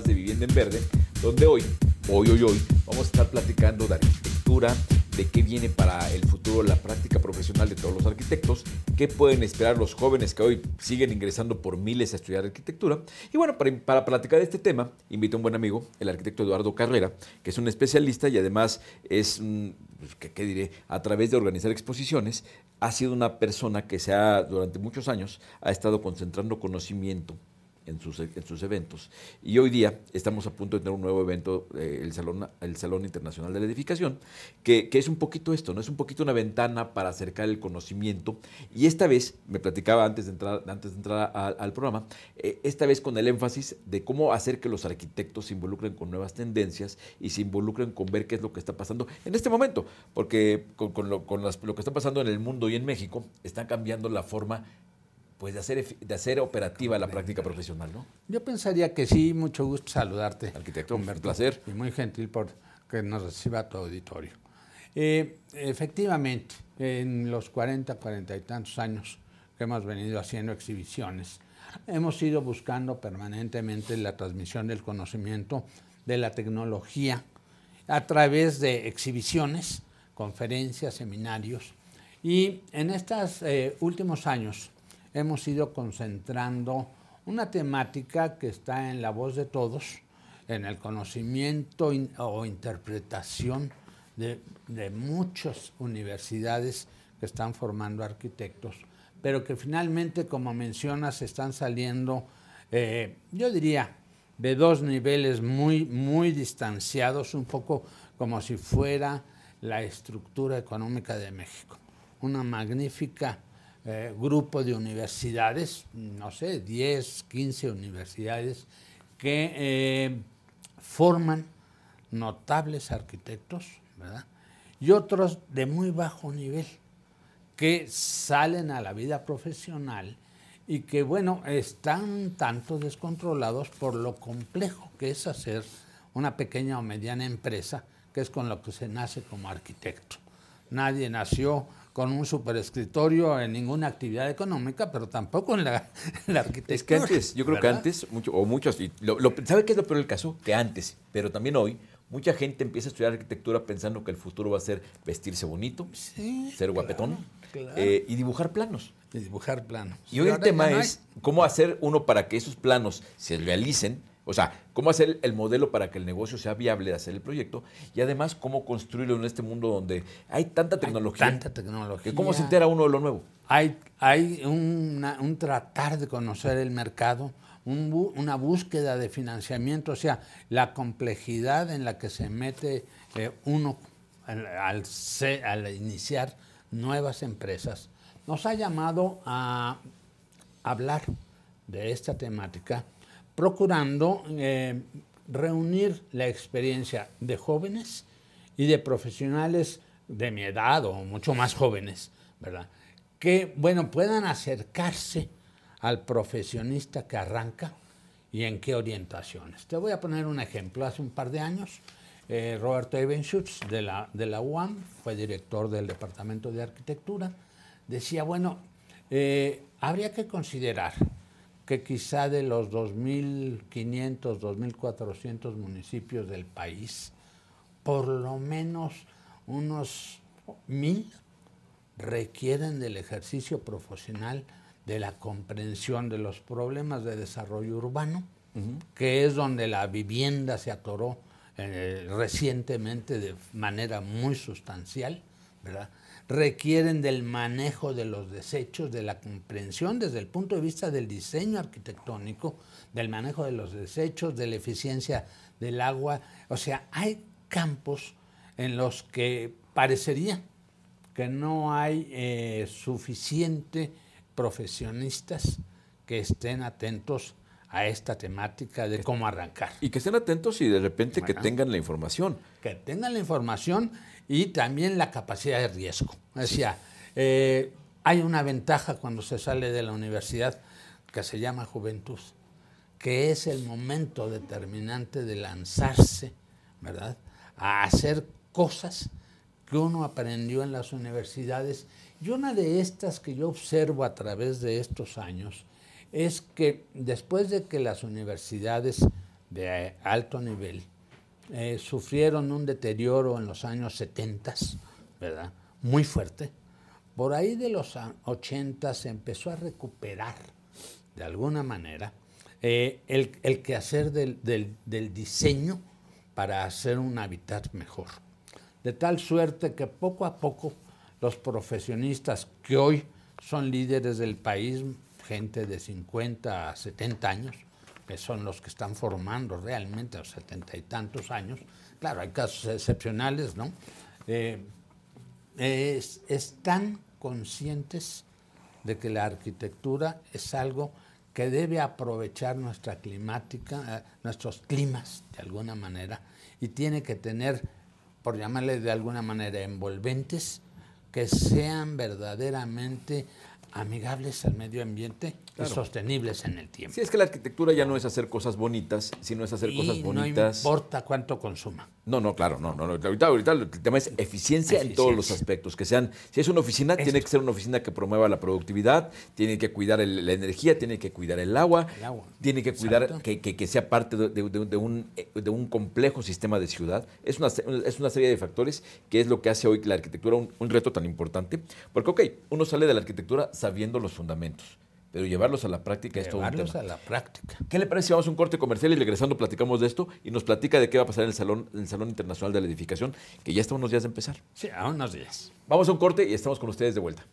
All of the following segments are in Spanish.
de vivienda en verde, donde hoy, hoy, hoy, hoy, vamos a estar platicando de arquitectura, de qué viene para el futuro la práctica profesional de todos los arquitectos, qué pueden esperar los jóvenes que hoy siguen ingresando por miles a estudiar arquitectura. Y bueno, para, para platicar de este tema, invito a un buen amigo, el arquitecto Eduardo Carrera, que es un especialista y además es, pues, ¿qué, qué diré?, a través de organizar exposiciones, ha sido una persona que se ha, durante muchos años, ha estado concentrando conocimiento en sus, en sus eventos. Y hoy día estamos a punto de tener un nuevo evento, eh, el, Salón, el Salón Internacional de la Edificación, que, es un poquito esto, ¿no? Es un poquito una ventana para acercar el conocimiento. Y esta vez, me platicaba antes de entrar, antes de entrar al programa, eh, esta vez con el énfasis de cómo hacer que los arquitectos se involucren con nuevas tendencias y se involucren con ver qué es lo que está pasando en este momento, porque con, lo, que está pasando en el mundo y en México, está cambiando la forma pues de hacer, de hacer operativa la práctica profesional, ¿no? Yo pensaría que sí, mucho gusto saludarte. Arquitecto, un placer. Y muy gentil por que nos reciba tu auditorio. Eh, efectivamente, en los 40, 40 y tantos años que hemos venido haciendo exhibiciones, hemos ido buscando permanentemente la transmisión del conocimiento de la tecnología a través de exhibiciones, conferencias, seminarios. Y en estos eh, últimos años hemos ido concentrando una temática que está en la voz de todos, en el conocimiento o interpretación de, muchas universidades que están formando arquitectos, pero que finalmente, como mencionas, están saliendo, eh, yo diría, de dos niveles muy, muy distanciados, un poco como si fuera la estructura económica de México. Una magnífica eh, grupo de universidades, no sé, 10, 15 universidades, que eh, forman notables arquitectos, ¿verdad? Y otros de muy bajo nivel, que salen a la vida profesional y que, bueno, están tanto descontrolados por lo complejo que es hacer una pequeña o mediana empresa, que es con lo que se nace como arquitecto. Nadie nació con un superescritorio en ninguna actividad económica, pero tampoco en la, arquitectura. que antes, yo creo que antes, mucho, o muchos, y lo, ¿sabe qué es lo peor del caso? Que antes, pero también hoy, mucha gente empieza a estudiar arquitectura pensando que el futuro va a ser vestirse bonito, ser guapetón eh, y dibujar planos. Y dibujar planos. Y hoy el tema es cómo hacer uno para que esos planos se realicen o sea, cómo hacer el modelo para que el negocio sea viable de hacer el proyecto y además cómo construirlo en este mundo donde hay tanta tecnología. tanta tecnología. ¿Cómo se entera uno de lo nuevo? Hay, un tratar de conocer el mercado, una búsqueda de financiamiento, o sea, la complejidad en la que se mete eh, uno al iniciar nuevas empresas, nos ha llamado a hablar de esta temática procurando eh, reunir la experiencia de jóvenes y de profesionales de mi edad o mucho más jóvenes, ¿verdad? Que, bueno, puedan acercarse al profesionista que arranca y en qué orientaciones. Te voy a poner un ejemplo. Hace un par de años, eh, Roberto Eben de la, de la UAM, fue director del Departamento de Arquitectura, decía, bueno, eh, habría que considerar que quizá de los 2.500, 2.400 municipios del país, por lo menos unos mil requieren del ejercicio profesional de la comprensión de los problemas de desarrollo urbano, que es donde la vivienda se atoró eh, recientemente de manera muy sustancial requieren del manejo de los desechos, de la comprensión desde el punto de vista del diseño arquitectónico, del manejo de los desechos, de la eficiencia del agua. O sea, hay campos en los que parecería que no hay suficientes eh, suficiente profesionistas que estén atentos a esta temática de cómo arrancar. Y que estén atentos y de repente que tengan la información. Que tengan la información y también la capacidad de riesgo. Decía, eh, hay una ventaja cuando se sale de la universidad que se llama juventud, que es el momento determinante de lanzarse, ¿verdad? A hacer cosas que uno aprendió en las universidades. Y una de estas que yo observo a través de estos años es que después de que las universidades de alto nivel eh, sufrieron un deterioro en los años 70, ¿verdad? Muy fuerte. Por ahí de los 80 se empezó a recuperar, de alguna manera, eh, el, quehacer del, del diseño para hacer un hábitat mejor. De tal suerte que poco a poco los profesionistas que hoy son líderes del país, gente de 50 a 70 años, que son los que están formando realmente a los setenta y tantos años. Claro, hay casos excepcionales, ¿no? Eh, están conscientes de que la arquitectura es algo que debe aprovechar nuestra climática, eh, nuestros climas de alguna manera, y tiene que tener, por llamarle de alguna manera, envolventes que sean verdaderamente amigables al medio ambiente y sostenibles en el tiempo. Si es que la arquitectura ya no es hacer cosas bonitas, sino es hacer cosas bonitas. No importa cuánto consuma. No, no, claro, no, no. Ahorita, ahorita el tema es eficiencia, en todos los aspectos. Que sean, si es una oficina, tiene que ser una oficina que promueva la productividad, tiene que cuidar la energía, tiene que cuidar el agua, tiene que cuidar que, sea parte de, un, complejo sistema de ciudad. Es una, es una serie de factores que es lo que hace hoy que la arquitectura un, un reto tan importante. Porque, ok, uno sale de la arquitectura, viendo los fundamentos, pero llevarlos a la práctica es todo un tema. Llevarlos a la práctica. ¿Qué le parece si vamos a un corte comercial y regresando platicamos de esto y nos platica de qué va a pasar en el Salón, en el Salón Internacional de la Edificación, que ya está unos días de empezar? Sí, a unos días. Vamos a un corte y estamos con ustedes de vuelta.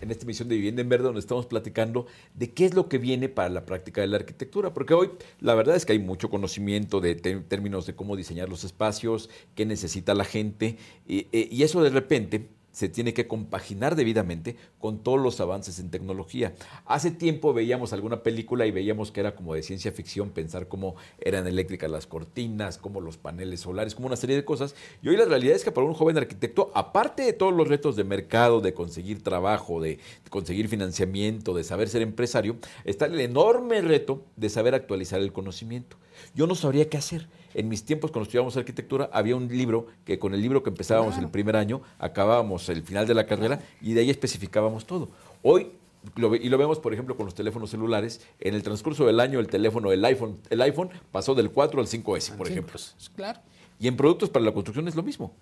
en esta emisión de Vivienda en Verde, donde estamos platicando de qué es lo que viene para la práctica de la arquitectura, porque hoy la verdad es que hay mucho conocimiento de términos de cómo diseñar los espacios, qué necesita la gente, y eh, eso de repente se tiene que compaginar debidamente con todos los avances en tecnología. Hace tiempo veíamos alguna película y veíamos que era como de ciencia ficción pensar cómo eran eléctricas las cortinas, cómo los paneles solares, como una serie de cosas. Y hoy la realidad es que para un joven arquitecto, aparte de todos los retos de mercado, de conseguir trabajo, de conseguir financiamiento, de saber ser empresario, está el enorme reto de saber actualizar el conocimiento. Yo no sabría qué hacer. En mis tiempos, cuando estudiábamos arquitectura, había un libro que con el libro que empezábamos el primer año, acabábamos el final de la carrera y de ahí especificábamos todo. Hoy y lo vemos, por ejemplo, con los teléfonos celulares. En el transcurso del año, el teléfono, el iPhone, el iPhone pasó del 4 al 5S, ah, por ejemplo. Pues, claro. Y en productos para la construcción es lo mismo.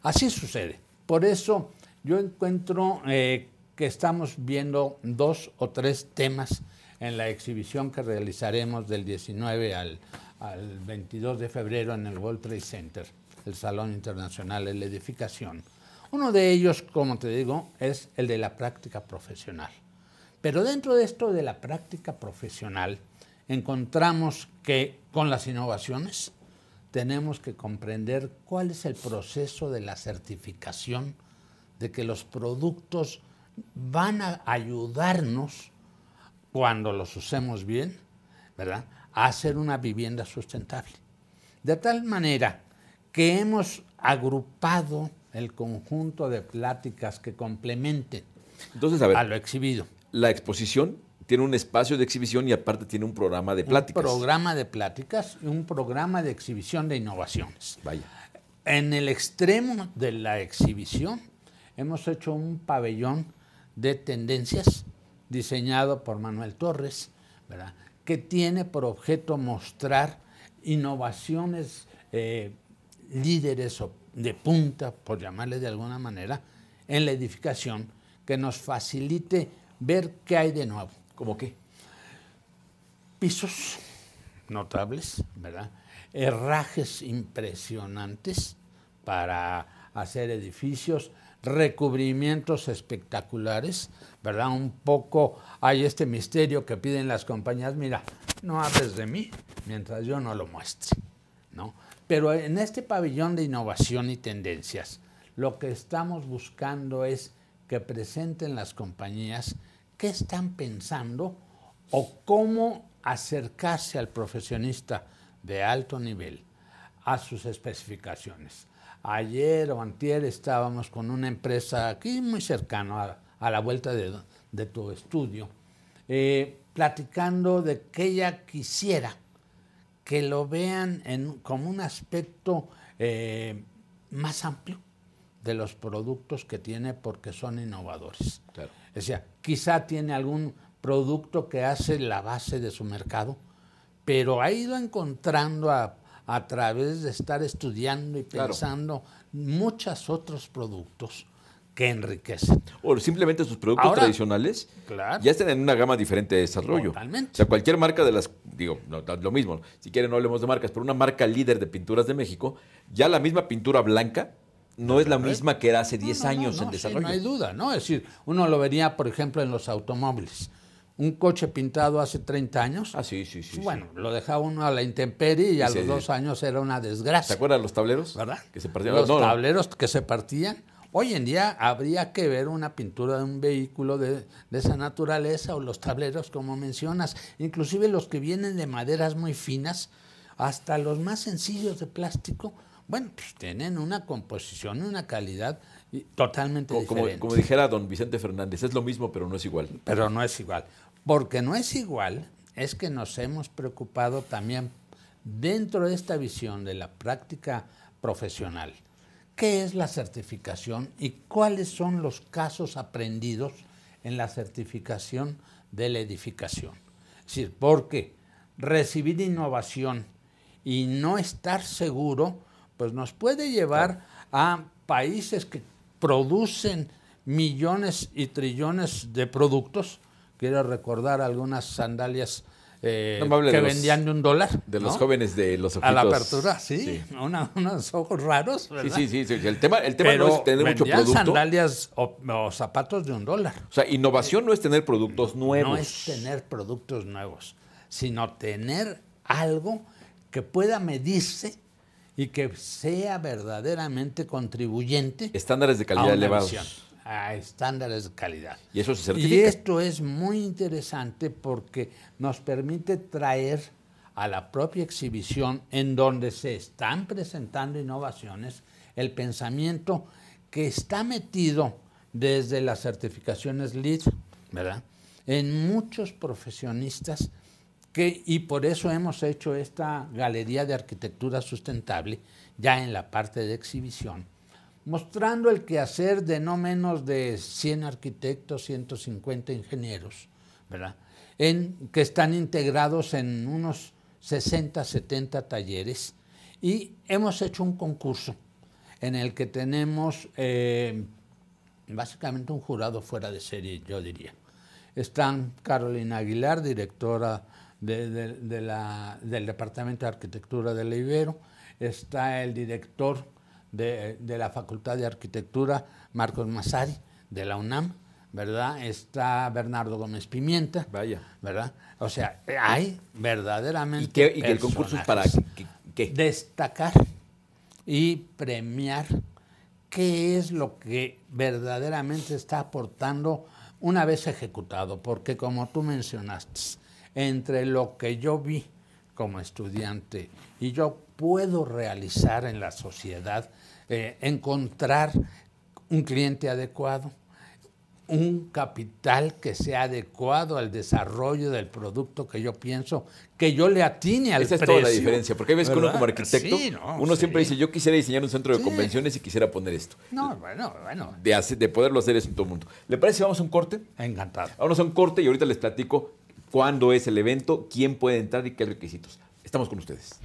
Así sucede. Por eso yo encuentro eh, que estamos viendo dos o tres temas en la exhibición que realizaremos del 19 al, al 22 de febrero en el World Trade Center, el Salón Internacional de la Edificación. Uno de ellos, como te digo, es el de la práctica profesional. Pero dentro de esto de la práctica profesional, encontramos que con las innovaciones tenemos que comprender cuál es el proceso de la certificación de que los productos van a ayudarnos cuando los usemos bien, ¿verdad? hacer una vivienda sustentable. De tal manera que hemos agrupado el conjunto de pláticas que complementen Entonces, a, lo exhibido. La exposición tiene un espacio de exhibición y aparte tiene un programa de pláticas. Un programa de pláticas y un programa de exhibición de innovaciones. Vaya. En el extremo de la exhibición hemos hecho un pabellón de tendencias diseñado por Manuel Torres, ¿verdad? que tiene por objeto mostrar innovaciones eh, líderes de punta, por llamarle de alguna manera, en la edificación que nos facilite ver qué hay de nuevo. Como qué? Pisos notables, ¿verdad? Herrajes impresionantes para hacer edificios, recubrimientos espectaculares, ¿verdad? Un poco hay este misterio que piden las compañías, mira, no hables de mí mientras yo no lo muestre, ¿no? Pero en este pabellón de innovación y tendencias, lo que estamos buscando es que presenten las compañías qué están pensando o cómo acercarse al profesionista de alto nivel a sus especificaciones. Ayer o antier estábamos con una empresa aquí muy cercana a, la vuelta de, tu estudio, eh, platicando de que ella quisiera que lo vean como un aspecto eh, más amplio de los productos que tiene porque son innovadores. quizá tiene algún producto que hace la base de su mercado, pero ha ido encontrando a a través de estar estudiando y pensando muchos otros productos que enriquecen. O simplemente sus productos tradicionales ya están en una gama diferente de desarrollo. Totalmente. O sea, cualquier marca de las, digo, lo mismo, si quieren no hablemos de marcas, pero una marca líder de pinturas de México, ya la misma pintura blanca no es la misma que era hace 10 años en desarrollo. no hay duda, ¿no? Es decir, uno lo vería, por ejemplo, en los automóviles un coche pintado hace 30 años. Ah, sí, Bueno, lo dejaba uno a la intemperie y a los dos años era una desgracia. ¿Se acuerdan los tableros? ¿Verdad? Que se partían. Los tableros que se partían. Hoy en día habría que ver una pintura de un vehículo de, esa naturaleza o los tableros como mencionas, inclusive los que vienen de maderas muy finas, hasta los más sencillos de plástico, bueno, pues tienen una composición una calidad Totalmente como, Como, dijera don Vicente Fernández, es lo mismo, pero no es igual. Pero no es igual. Porque no es igual, es que nos hemos preocupado también dentro de esta visión de la práctica profesional. ¿Qué es la certificación y cuáles son los casos aprendidos en la certificación de la edificación? Es decir, porque recibir innovación y no estar seguro, pues nos puede llevar a países que producen millones y trillones de productos. Quiero recordar algunas sandalias eh, que vendían de un dólar. De los jóvenes de los ojitos. A la apertura, sí. unos ojos raros. Sí, sí, sí, El tema, no es tener mucho producto. sandalias o, zapatos de un dólar. O sea, innovación no es tener productos nuevos. No es tener productos nuevos, sino tener algo que pueda medirse y que sea verdaderamente contribuyente. Estándares de calidad a elevados. a estándares de calidad. Y eso se certifica. Y esto es muy interesante porque nos permite traer a la propia exhibición en donde se están presentando innovaciones el pensamiento que está metido desde las certificaciones LEED, ¿verdad? En muchos profesionistas y por eso hemos hecho esta galería de arquitectura sustentable, ya en la parte de exhibición, mostrando el quehacer de no menos de 100 arquitectos, 150 ingenieros, ¿verdad? En, que están integrados en unos 60, 70 talleres. Y hemos hecho un concurso en el que tenemos eh, básicamente un jurado fuera de serie, yo diría. Están Carolina Aguilar, directora de, del Departamento de Arquitectura de la está el director de, la Facultad de Arquitectura, Marcos Masari, de la UNAM, ¿verdad? Está Bernardo Gómez Pimienta. Vaya. ¿Verdad? O sea, hay verdaderamente. ¿Y, el concurso es para qué, Destacar y premiar qué es lo que verdaderamente está aportando una vez ejecutado, porque como tú mencionaste, entre lo que yo vi como estudiante y yo puedo realizar en la sociedad, eh, encontrar un cliente adecuado, un capital que sea adecuado al desarrollo del producto que yo pienso, que yo le atine al Esa Esa es toda la diferencia, porque veces que uno como arquitecto, uno siempre dice, yo quisiera diseñar un centro de convenciones y quisiera poner esto. No, bueno, bueno. De, poderlo hacer es en todo el mundo. ¿Le parece vamos a un corte? Encantado. Vamos a un corte y ahorita les platico cuándo es el evento, quién puede entrar y qué requisitos. Estamos con ustedes.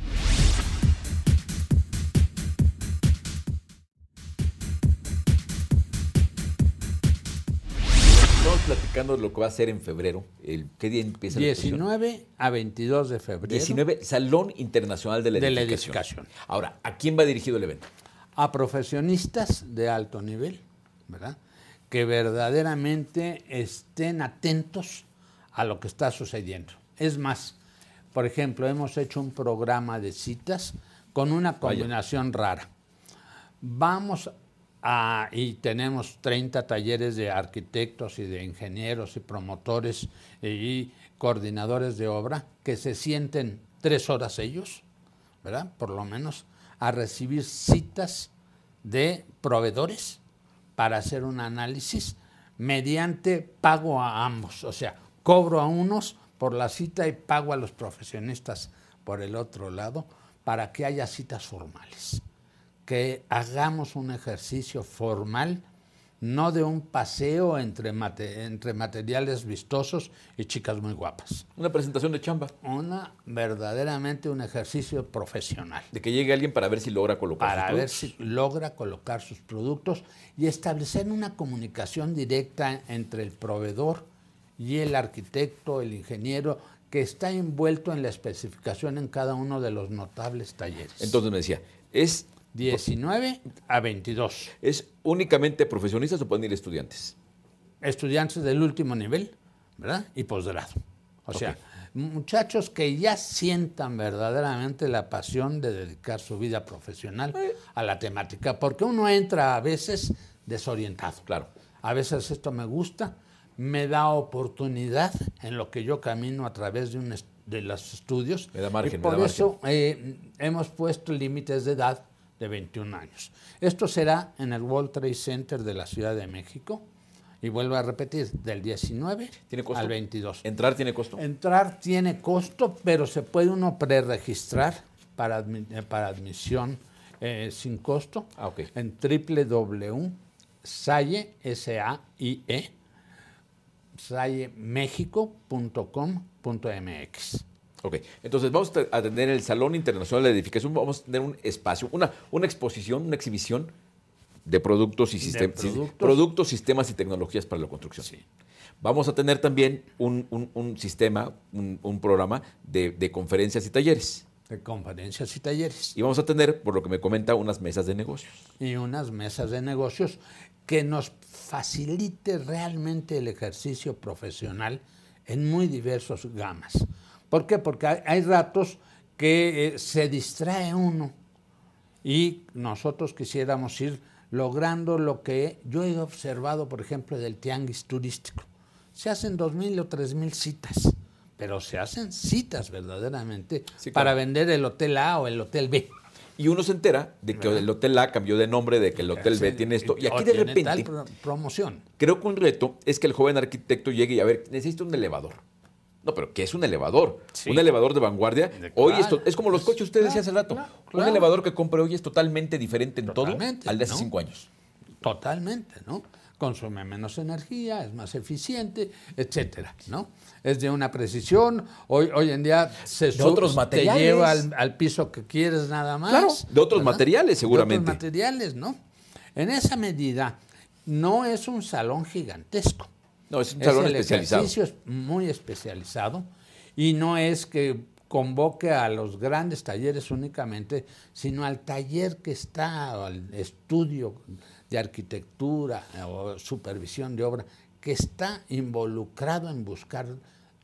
Estamos platicando de lo que va a ser en febrero. El, ¿Qué día empieza 19 a 22 de febrero. 19, Salón Internacional de la, la Edificación. Ahora, ¿a quién va dirigido el evento? A profesionistas de alto nivel, ¿verdad? Que verdaderamente estén atentos a lo que está sucediendo. Es más, por ejemplo, hemos hecho un programa de citas con una combinación rara. Vamos a, y tenemos 30 talleres de arquitectos y de ingenieros y promotores y coordinadores de obra que se sienten tres horas ellos, ¿verdad? Por lo menos a recibir citas de proveedores para hacer un análisis mediante pago a ambos. O sea, Cobro a unos por la cita y pago a los profesionistas por el otro lado para que haya citas formales. Que hagamos un ejercicio formal, no de un paseo entre, entre materiales vistosos y chicas muy guapas. Una presentación de chamba. Una, verdaderamente un ejercicio profesional. De que llegue alguien para ver si logra colocar sus productos. Para ver si logra colocar sus productos y establecer una comunicación directa entre el proveedor y el arquitecto, el ingeniero, que está envuelto en la especificación en cada uno de los notables talleres. Entonces me decía, es... 19 a 22. ¿Es únicamente profesionistas o pueden ir estudiantes? Estudiantes del último nivel, ¿verdad? Y posgrado. O sea, muchachos que ya sientan verdaderamente la pasión de dedicar su vida profesional eh. a la temática, porque uno entra a veces desorientado. Claro. A veces esto me gusta, me da oportunidad en lo que yo camino a través de, un de los estudios. y por eso eh, hemos puesto límites de edad de 21 años. Esto será en el World Trade Center de la Ciudad de México. Y vuelvo a repetir, del 19 al 22. ¿Entrar tiene costo? Entrar tiene costo, pero se puede uno preregistrar para, eh, para admisión eh, sin costo ah, okay. en e sayemexico.com.mx. Ok, entonces vamos a tener el Salón Internacional de Edificación, vamos a tener un espacio, una, una exposición, una exhibición de productos y sistemas. Productos. sistemas y tecnologías para la construcción. Sí. Vamos a tener también un, sistema, un, programa de, conferencias y talleres. De conferencias y talleres. Y vamos a tener, por lo que me comenta, unas mesas de negocios. Y unas mesas de negocios que nos facilite realmente el ejercicio profesional en muy diversos gamas. ¿Por qué? Porque hay ratos que eh, se distrae uno y nosotros quisiéramos ir logrando lo que yo he observado, por ejemplo, del tianguis turístico. Se hacen dos mil o tres mil citas, pero se hacen citas verdaderamente para vender el hotel A o el hotel B. Y uno se entera de que el Hotel A cambió de nombre, de que el Hotel B tiene esto. Y aquí de repente. promoción. Creo que un reto es que el joven arquitecto llegue y a ver, necesito un elevador. No, pero ¿qué es un elevador? Un elevador de vanguardia. hoy esto, es como los coches, usted decía hace rato. un elevador que compre hoy es totalmente diferente en todo al de hace cinco años. Totalmente, ¿no? consume menos energía, es más eficiente, etcétera, ¿no? Es de una precisión, hoy, hoy en día se de te lleva al, piso que quieres nada más. Claro, de otros materiales seguramente. De otros materiales, ¿no? En esa medida, no es un salón gigantesco. No, es un salón especializado. El ejercicio es muy especializado y no es que convoque a los grandes talleres únicamente, sino al taller que está, al estudio de arquitectura eh, o supervisión de obra que está involucrado en buscar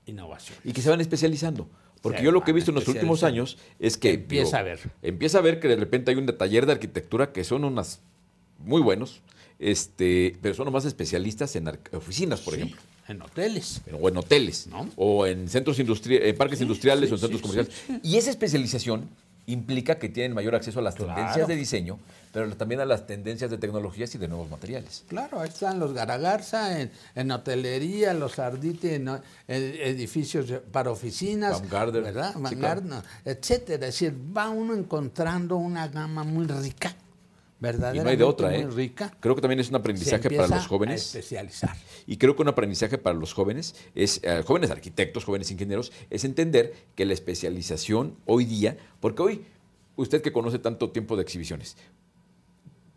innovación. Y que se van especializando. Porque yo lo que he visto en los últimos años es que... Empieza a ver. Empieza a ver que de repente hay un taller de arquitectura que son unas muy buenos, este, pero son más especialistas en oficinas, por ejemplo. En hoteles. O en hoteles. O en centros parques industriales o en centros comerciales. Y esa especialización implica que tienen mayor acceso a las tendencias de diseño, pero también a las tendencias de tecnologías y de nuevos materiales. Claro, ahí están los Garagarza en, en hotelería, los Arditi en, edificios para oficinas, ¿verdad? Sí, etcétera. Es decir, va uno encontrando una gama muy rica. Y no de otra, ¿eh? Rica, creo que también es un aprendizaje para los jóvenes. A especializar. Y creo que un aprendizaje para los jóvenes es, eh, jóvenes arquitectos, jóvenes ingenieros, es entender que la especialización hoy día, porque hoy, usted que conoce tanto tiempo de exhibiciones,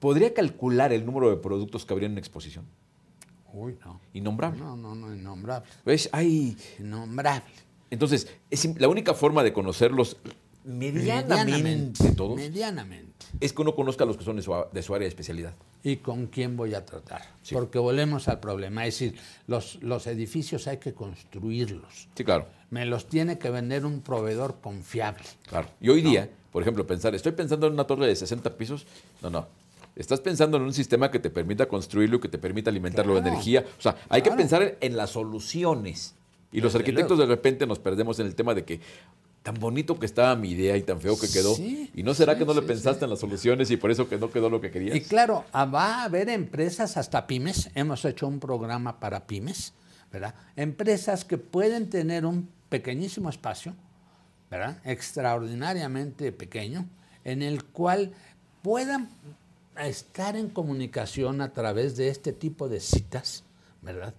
¿podría calcular el número de productos que habría en exposición? Uy, no. Innombrable. No, no, no, innombrable. ¿Ves? Ay. Innombrable. Entonces, la única forma de conocerlos medianamente, medianamente todos medianamente. es que uno conozca a los que son de su, área de especialidad. Y con quién voy a tratar. Porque volvemos al problema. Es decir, los, los edificios hay que construirlos. Sí, claro. Me los tiene que vender un proveedor confiable. Claro. Y hoy día, por ejemplo, pensar, estoy pensando en una torre de 60 pisos. No, no. Estás pensando en un sistema que te permita construirlo, y que te permita alimentarlo de energía. O sea, hay que pensar en, las soluciones. Y los arquitectos de repente nos perdemos en el tema de que tan bonito que estaba mi idea y tan feo que quedó. ¿Y no será que no le pensaste en las soluciones y por eso que no quedó lo que querías? Y claro, ah, va a haber empresas hasta pymes. Hemos hecho un programa para pymes, ¿verdad? Empresas que pueden tener un pequeñísimo espacio, ¿verdad? Extraordinariamente pequeño, en el cual puedan a estar en comunicación a través de este tipo de citas, ¿verdad?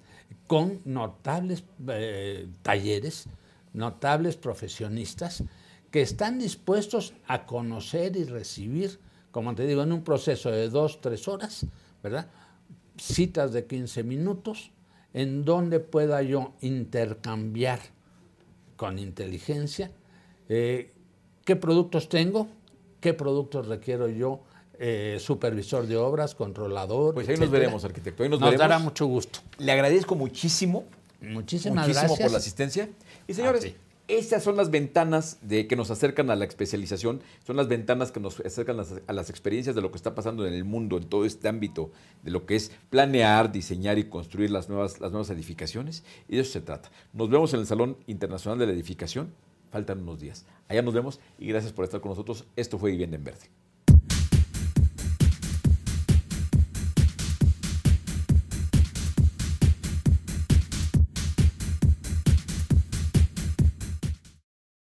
Con notables eh, talleres, notables profesionistas que están dispuestos a conocer y recibir, como te digo, en un proceso de dos, tres horas, ¿verdad? Citas de 15 minutos, en donde pueda yo intercambiar con inteligencia eh, qué productos tengo, qué productos requiero yo eh, supervisor de obras, controlador. Pues ahí nos veremos, arquitecto. Ahí nos, dará mucho gusto. Le agradezco muchísimo. Muchísimas gracias. por la asistencia. Y señores, ah, estas son las ventanas de, que nos acercan a la especialización, son las ventanas que nos acercan a las experiencias de lo que está pasando en el mundo, en todo este ámbito, de lo que es planear, diseñar y construir las nuevas, las nuevas edificaciones. Y de eso se trata. Nos vemos en el Salón Internacional de la Edificación. Faltan unos días. Allá nos vemos y gracias por estar con nosotros. Esto fue Vivienda en Verde.